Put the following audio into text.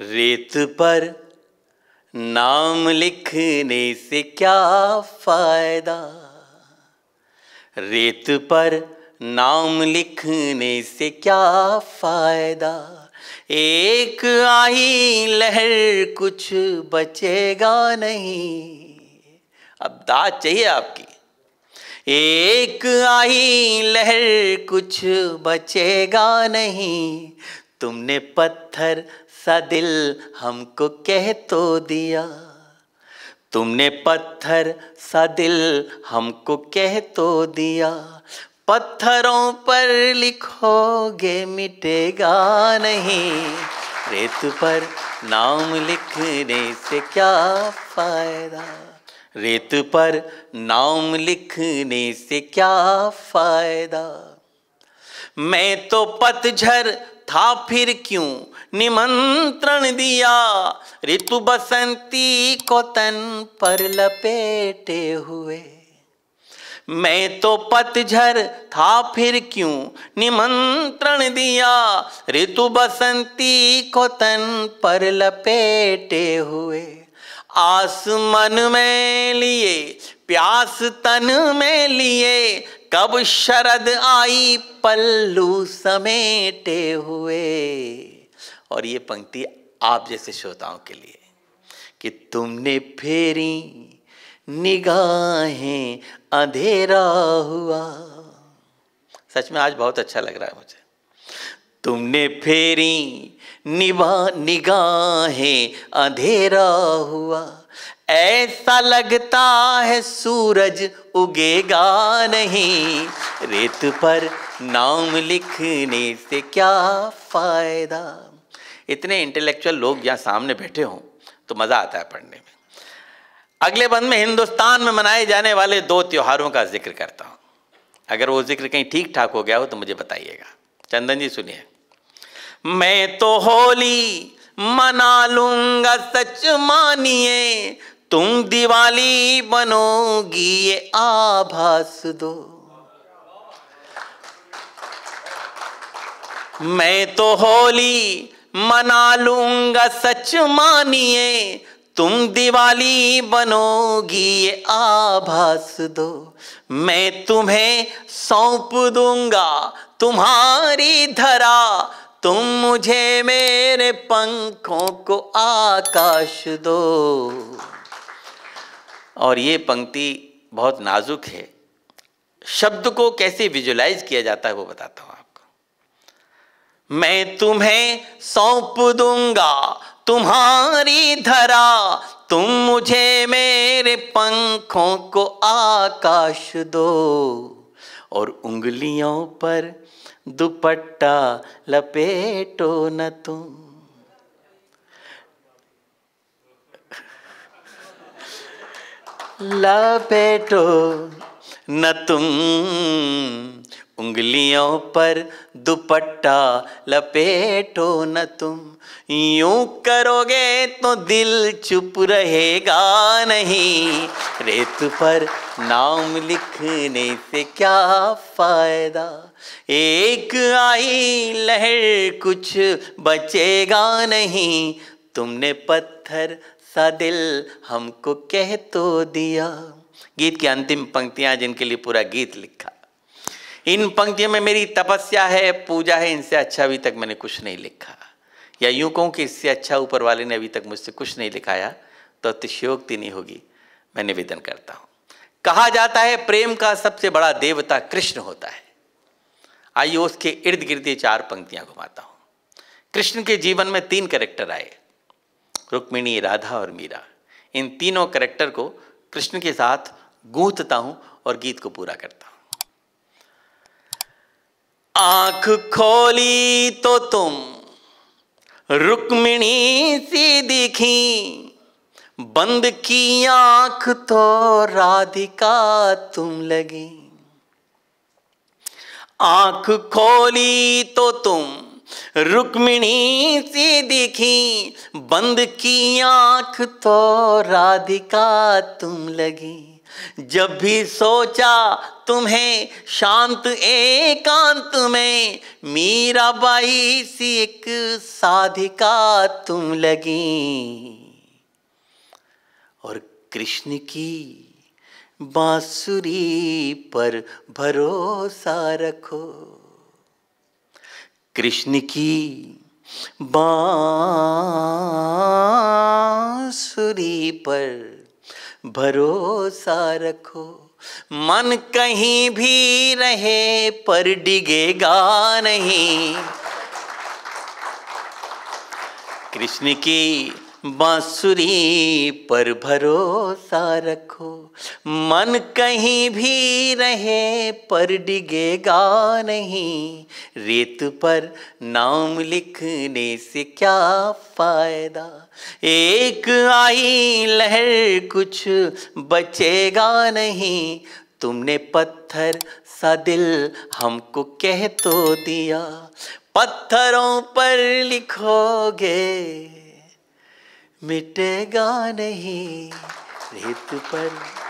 रेत पर नाम लिखने से क्या फायदा रेत पर नाम लिखने से क्या फायदा एक आई लहर कुछ बचेगा नहीं अब दाद चाहिए आपकी एक आई लहर कुछ बचेगा नहीं तुमने पत्थर सा दिल हमको कह तो दिया तुमने पत्थर सा दिल हमको कह तो दिया पत्थरों पर लिखोगे मिटेगा नहीं रेत पर नाम लिखने से क्या फायदा रेत पर नाम लिखने से क्या फायदा मैं तो पतझर था फिर क्यों निमंत्रण दिया ऋतु बसंती को तन पर लपेटे हुए मैं तो पतझर था फिर क्यों निमंत्रण दिया ऋतु बसंती को तन पर लपेटे हुए आसमन में लिए प्यास तन में लिए कब शरद आई पल्लू समेटे हुए और ये पंक्ति आप जैसे श्रोताओं के लिए कि तुमने फेरी निगाहें अंधेरा हुआ सच में आज बहुत अच्छा लग रहा है मुझे तुमने फेरी निभा निगाहें अंधेरा हुआ ऐसा लगता है सूरज उगेगा नहीं रेत पर नाम लिखने से क्या फ़ायदा इतने इंटेलेक्चुअल लोग यहां सामने बैठे हों तो मज़ा आता है पढ़ने में अगले बंद में हिंदुस्तान में मनाए जाने वाले दो त्योहारों का जिक्र करता हूं अगर वो जिक्र कहीं ठीक ठाक हो गया हो तो मुझे बताइएगा चंदन जी सुनिए मैं तो होली मना लूंगा सच मानिए तुम दिवाली बनोगी ये आभास दो मैं तो होली मना लूंगा सच मानिए तुम दिवाली बनोगी ये आभास दो मैं तुम्हें सौंप दूंगा तुम्हारी धरा तुम मुझे मेरे पंखों को आकाश दो और ये पंक्ति बहुत नाजुक है शब्द को कैसे विजुलाइज किया जाता है वो बताता हूँ आपको मैं तुम्हें सौंप दूंगा तुम्हारी धरा तुम मुझे मेरे पंखों को आकाश दो और उंगलियों पर दुपट्टा लपेटो न तुम लपेटो न तुम उंगलियों पर दुपट्टा लपेटो न तुम यूं करोगे तो दिल चुप रहेगा नहीं रेत पर नाम लिखने से क्या फायदा एक आई लहर कुछ बचेगा नहीं तुमने पत्थर सा दिल हमको कह तो दिया गीत की अंतिम पंक्तियां जिनके लिए पूरा गीत लिखा इन पंक्तियों में मेरी तपस्या है पूजा है इनसे अच्छा अभी तक मैंने कुछ नहीं लिखा या यूं कहूं कि इससे अच्छा ऊपर वाले ने अभी तक मुझसे कुछ नहीं लिखाया तो अतिशयोक्ति नहीं होगी मैं निवेदन करता हूं कहा जाता है प्रेम का सबसे बड़ा देवता कृष्ण होता है आइए उसके इर्द गिर्द चार पंक्तियां घुमाता हूं कृष्ण के जीवन में तीन करेक्टर आए रुक्मिणी राधा और मीरा इन तीनों करेक्टर को कृष्ण के साथ गूंथता हूं और गीत को पूरा करता हूं आंख खोली तो तुम रुक्मिणी सी दिखी बंद की आंख तो राधिका तुम लगी आंख खोली तो तुम रुक्मिणी से देखी बंद की आंख तो राधिका तुम लगी जब भी सोचा तुम्हें शांत एकांत में बाई सी एक साधिका तुम लगी और कृष्ण की बांसुरी पर भरोसा रखो कृष्ण की बांसुरी पर भरोसा रखो मन कहीं भी रहे पर डिगेगा नहीं कृष्ण की बांसुरी पर भरोसा रखो मन कहीं भी रहे पर डिगेगा नहीं रेत पर नाम लिखने से क्या फायदा एक आई लहर कुछ बचेगा नहीं तुमने पत्थर सा दिल हमको कह तो दिया पत्थरों पर लिखोगे मिटेगा नहीं रेत पर